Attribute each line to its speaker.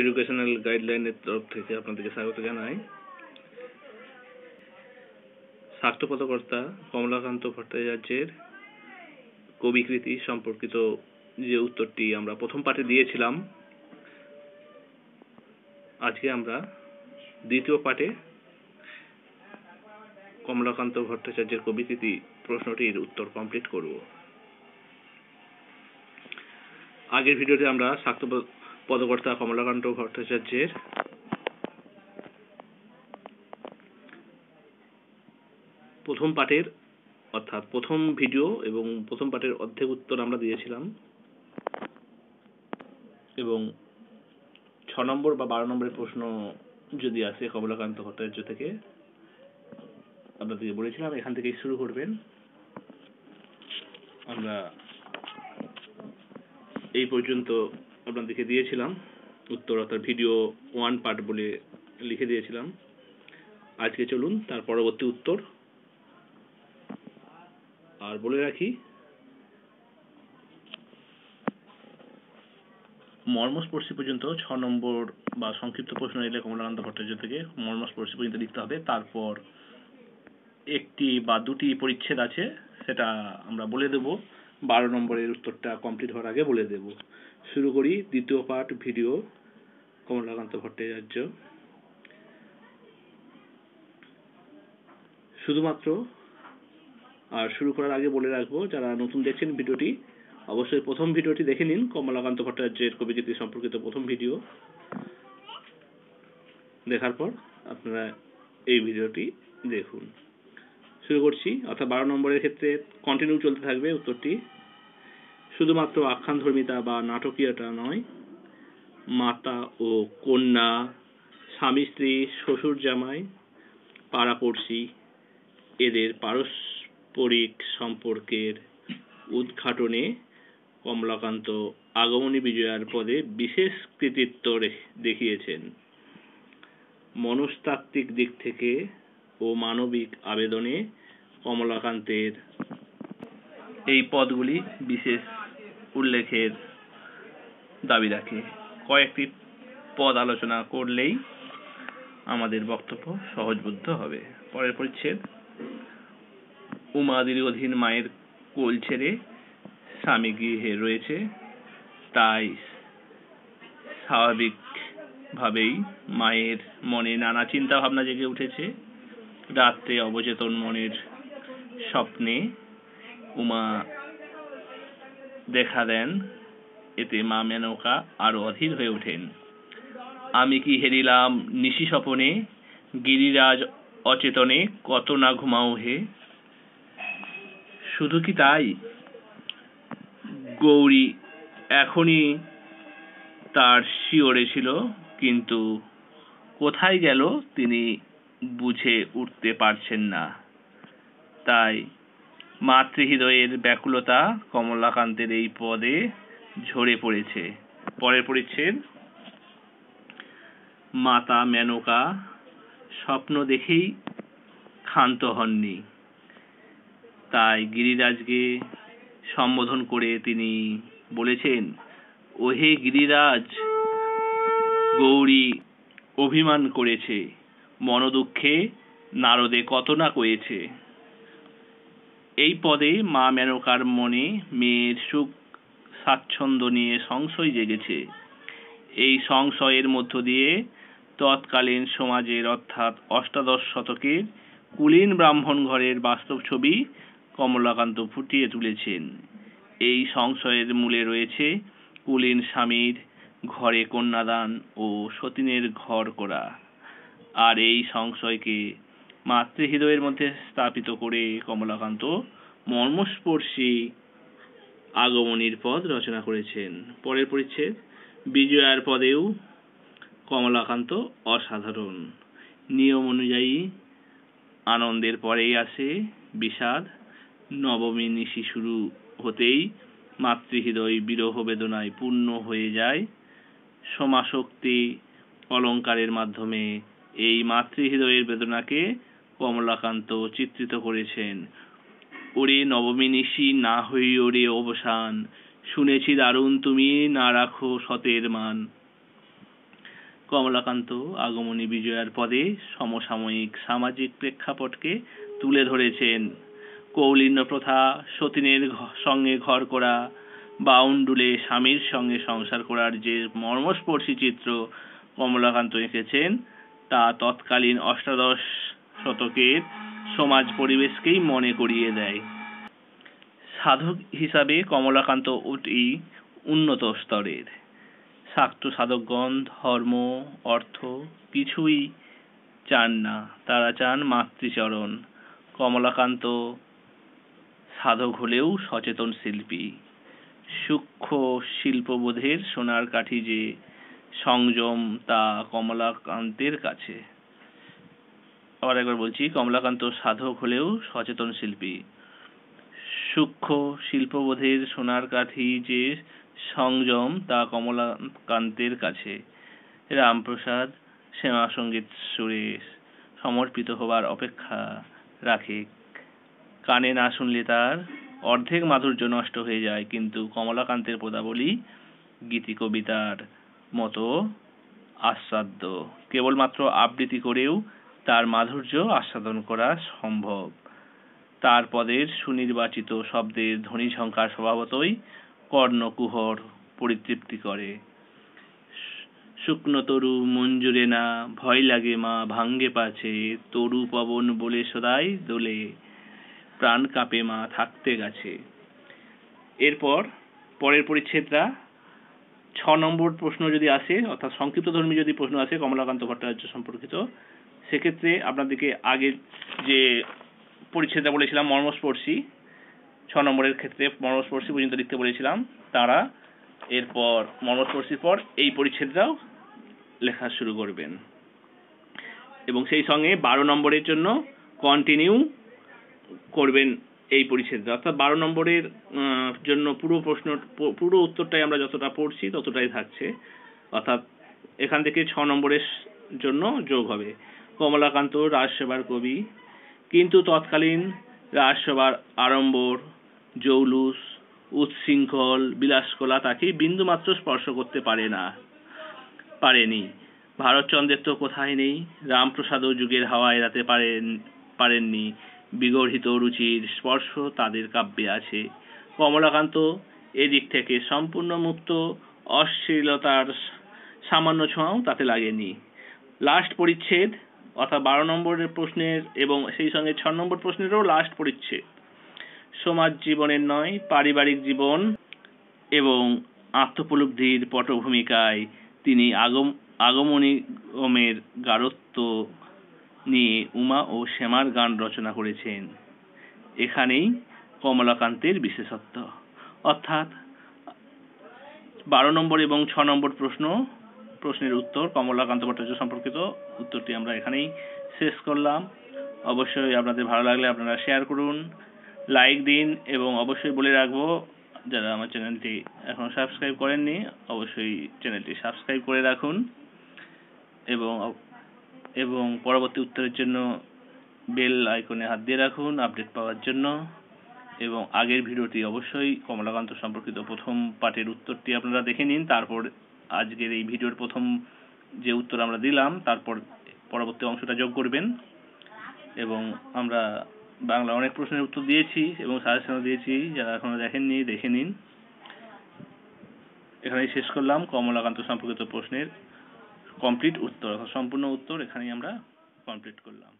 Speaker 1: educational গাইডলাইনের তরফ থেকে আপনাদেরকে স্বাগত জানাই স্বাস্থ্য পদকর্তা কমলাকান্ত ভট্টাচার্যের কবিকৃতি সম্পর্কিত যে উত্তরটি আমরা প্রথম পাঠে দিয়েছিলাম আজকে আমরা দ্বিতীয় পাঠে কমলাকান্ত ভট্টাচার্যের কবিকৃতি প্রশ্নটির উত্তর কমপ্লিট করব আগের ভিডিওতে আমরা স্বাস্থ্য পদকর্তা কমলাকান্ত ভট্টাচার্যের প্রথম পাঠের অর্থাৎ প্রথম ভিডিও এবং প্রথম পাঠের অর্ধেক উত্তর আমরা দিয়েছিলাম এবং ছ নম্বর বা বারো নম্বরের প্রশ্ন যদি আসে কমলাকান্ত ভট্টাচার্য থেকে আপনাদেরকে বলেছিলাম এখান থেকেই শুরু করবেন আমরা এই পর্যন্ত আপনাদেরকে দিয়েছিলাম উত্তর অর্থাৎ ভিডিও ওয়ান পার্ট বলে লিখে দিয়েছিলাম আজকে চলুন তার পরবর্তী উত্তর আর বলে রাখি মর্মস্পর্শী পর্যন্ত ছ নম্বর বা সংক্ষিপ্ত প্রশ্ন এলে কমলানন্দ ভট্টাচার্য থেকে মর্মস্পর্শী পর্যন্ত লিখতে হবে তারপর একটি বা দুটি পরিচ্ছেদ আছে সেটা আমরা বলে দেবো বারো নম্বরের উত্তরটা কমপ্লিট হওয়ার আগে বলে দেব শুরু করি দ্বিতীয় পার্ট ভিডিও কমলাকান্ত ভট্টাচার্য শুধুমাত্র আর শুরু করার আগে বলে রাখবো যারা নতুন দেখছেন ভিডিওটি অবশ্যই প্রথম ভিডিওটি দেখে নিন কমলাকান্ত ভট্টাচার্যের কবিগীতি সম্পর্কিত প্রথম ভিডিও দেখার পর আপনারা এই ভিডিওটি দেখুন শুরু করছি অর্থাৎ বারো নম্বরের ক্ষেত্রে কন্টিনিউ চলতে থাকবে উত্তরটি শুধুমাত্র আখ্যানধর্মিতা বা নাটকীয়টা নয় মাতা ও কন্যা স্বামী স্ত্রী শ্বশুর জামাই পাড়াপড়শি এদের পারস্পরিক সম্পর্কের উদ্ঘাটনে কমলাকান্ত আগমনী বিজয়ার পদে বিশেষ কৃতিত্ব দেখিয়েছেন মনস্তাত্ত্বিক দিক থেকে ও মানবিক আবেদনে কমলাকান্তের এই পদগুলি বিশেষ উল্লেখের দাবি রাখে কয়েকটি পদ আলোচনা করলেই আমাদের বক্তব্য সহজবুদ্ধ হবে পরের পরিচ্ছেদ উমাদির অধীন মায়ের কোল ছেড়ে স্বামী গৃহে রয়েছে তাই স্বাভাবিকভাবেই মায়ের মনে নানা চিন্তা ভাবনা জেগে উঠেছে রাত্রে অবচেতন মনের স্বপ্নে উমা দেখা দেন এতে মা মেনকা আরো অধীর হয়ে ওঠেন আমি কি হেরিলাম নিশি স্বপনে গিরিরাজ অচেতনে কত না ঘুমাও হে শুধু কি তাই গৌরী এখনই তার শিওরে ছিল কিন্তু কোথায় গেল তিনি বুঝে উঠতে পারছেন না তাই মাতৃহৃদয়ের ব্যাকুলতা কমলাকান্তের এই পদে ঝরে পড়েছে পরের পরিচ্ছেদ মাতা মেনকা স্বপ্ন দেখেই ক্ষান্ত হননি তাই গিরিরাজকে সম্বোধন করে তিনি বলেছেন ওহে গিরিরাজ গৌরী অভিমান করেছে মনোদুঃখে নারদে কত না কয়েছে এই পদে মা মেনকার মনে মেয়ের সুখ স্বাচ্ছন্দ্য নিয়ে সংশয় জেগেছে এই সংশয়ের মধ্য দিয়ে তৎকালীন সমাজের অর্থাৎ অষ্টাদশ শতকের কুলীন ব্রাহ্মণ ঘরের বাস্তব ছবি কমলাকান্ত ফুটিয়ে তুলেছেন এই সংশয়ের মূলে রয়েছে কুলীন স্বামীর ঘরে কন্যাদান ও সতীনের ঘর করা আর এই সংশয়কে মাতৃহৃদয়ের মধ্যে স্থাপিত করে কমলাকান্ত মর্মস্পর্শী আগমনীর পদ রচনা করেছেন পরের পরিচ্ছেদ বিজয়ার পদেও কমলাকান্ত অসাধারণ নিয়ম অনুযায়ী আনন্দের পরেই আসে বিষাদ নবমী নিশি শুরু হতেই মাতৃহৃদয় বিরহ বেদনায় পূর্ণ হয়ে যায় সমাশক্তি অলঙ্কারের মাধ্যমে এই মাতৃহৃদয়ের বেদনাকে কমলাকান্ত চিত্রিত করেছেন ওরে নবমী নিশি না হই ওরে অবসান শুনেছি দারুণ তুমি না রাখো সতের মান কমলাকান্ত আগমনী বিজয়ার পদে সমসাময়িক সামাজিক প্রেক্ষাপটকে তুলে ধরেছেন কৌলিন্য প্রথা সতীনের সঙ্গে ঘর করা বাউন্ডুলে স্বামীর সঙ্গে সংসার করার যে মর্মস্পর্শী চিত্র কমলাকান্ত এঁকেছেন তা তৎকালীন অষ্টাদশ শতকের সমাজ পরিবেশকেই মনে করিয়ে দেয় সাধক হিসাবে কমলাকান্ত অতি উন্নত স্তরের শাক্ত সাধকগণ ধর্ম অর্থ কিছুই চান না তারা চান মাতৃচরণ কমলাকান্ত সাধক হলেও সচেতন শিল্পী সূক্ষ্ম শিল্পবোধের সোনার কাঠি যে সংযম তা কমলাকান্তের কাছে আবার একবার বলছি কমলাকান্ত সাধক হলেও সচেতন শিল্পী সূক্ষ্ম শিল্পবোধের সোনার কাঠি যে সংযম তা কমলাকান্তের কাছে রামপ্রসাদ শ্যামা সঙ্গীত সুরেশ সমর্পিত হবার অপেক্ষা রাখে কানে না শুনলে তার অর্ধেক মাধুর্য নষ্ট হয়ে যায় কিন্তু কমলাকান্তের পদাবলী গীতি কবিতার মতো আস্বাদ্য কেবলমাত্র আবৃত্তি করেও তার মাধুর্য আস্বাদন করা সম্ভব তার পদের সুনির্বাচিত শব্দের ধ্বনি সংখ্যা স্বভাবতই কর্ণকুহর পরিতৃপ্তি করে শুকনো তরু মঞ্জুরে না ভয় লাগে মা ভাঙ্গে পাছে তরু পবন বলে সদাই দোলে প্রাণ কাঁপে মা থাকতে গেছে এরপর পরের পরিচ্ছেদটা ছ নম্বর প্রশ্ন যদি আসে অর্থাৎ সংক্ষিপ্ত ধর্মী যদি প্রশ্ন আসে কমলাকান্ত ভট্টাচার্য সম্পর্কিত সেক্ষেত্রে আপনাদেরকে আগের যে পরিচ্ছেদটা বলেছিলাম মর্মস্পর্শী ছ নম্বরের ক্ষেত্রে মর্মস্পর্শী পর্যন্ত লিখতে বলেছিলাম তারা এরপর মর্মস্পর্শীর পর এই পরিচ্ছেদটাও লেখা শুরু করবেন এবং সেই সঙ্গে বারো নম্বরের জন্য কন্টিনিউ করবেন এই পরিচ্ছেদ অর্থাৎ বারো নম্বরের জন্য পুরো প্রশ্ন পুরো উত্তরটাই আমরা যতটা পড়ছি ততটাই থাকছে অর্থাৎ এখান থেকে ছ নম্বরের জন্য যোগ হবে কমলাকান্ত রাজসভার কবি কিন্তু তৎকালীন রাজসভার আড়ম্বর জৌলুস উৎশৃঙ্খল বিলাসকলা তাকে বিন্দুমাত্র স্পর্শ করতে পারে না পারেনি ভারতচন্দ্রের তো কোথায় নেই রামপ্রসাদও যুগের হাওয়া এড়াতে পারেন পারেননি বিগর্হিত রুচির স্পর্শ তাদের কাব্যে আছে কমলাকান্ত এদিক থেকে সম্পূর্ণ মুক্ত অশ্লীলতার সামান্য ছোঁয়াও তাতে লাগেনি লাস্ট পরিচ্ছেদ অর্থাৎ বারো নম্বরের প্রশ্নের এবং সেই সঙ্গে ছ নম্বর প্রশ্নেরও লাস্ট পরিচ্ছেদ সমাজ জীবনের নয় পারিবারিক জীবন এবং আত্মপলব্ধির পটভূমিকায় তিনি আগম গমের গাঢ়ত্ব নিয়ে উমা ও শ্যামার গান রচনা করেছেন এখানেই কমলাকান্তের বিশেষত্ব অর্থাৎ বারো নম্বর এবং ছ নম্বর প্রশ্ন প্রশ্নের উত্তর কমলাকান্ত ভট্টাচার্য সম্পর্কিত উত্তরটি আমরা এখানেই শেষ করলাম অবশ্যই আপনাদের ভালো লাগলে আপনারা শেয়ার করুন লাইক দিন এবং অবশ্যই বলে রাখবো যারা আমার চ্যানেলটি এখনও সাবস্ক্রাইব করেননি অবশ্যই চ্যানেলটি সাবস্ক্রাইব করে রাখুন এবং এবং পরবর্তী উত্তরের জন্য বেল আইকনে হাত দিয়ে রাখুন আপডেট পাওয়ার জন্য এবং আগের ভিডিওটি অবশ্যই কমলাকান্ত সম্পর্কিত প্রথম পার্টের উত্তরটি আপনারা দেখে নিন তারপর আজকের এই ভিডিওর প্রথম যে উত্তর আমরা দিলাম তারপর পরবর্তী অংশটা যোগ করবেন এবং আমরা বাংলা অনেক প্রশ্নের উত্তর দিয়েছি এবং সাজেশনও দিয়েছি যারা এখনও দেখেননি দেখে নিন এখানেই শেষ করলাম কমলাকান্ত সম্পর্কিত প্রশ্নের কমপ্লিট উত্তর সম্পূর্ণ উত্তর এখানেই আমরা কমপ্লিট করলাম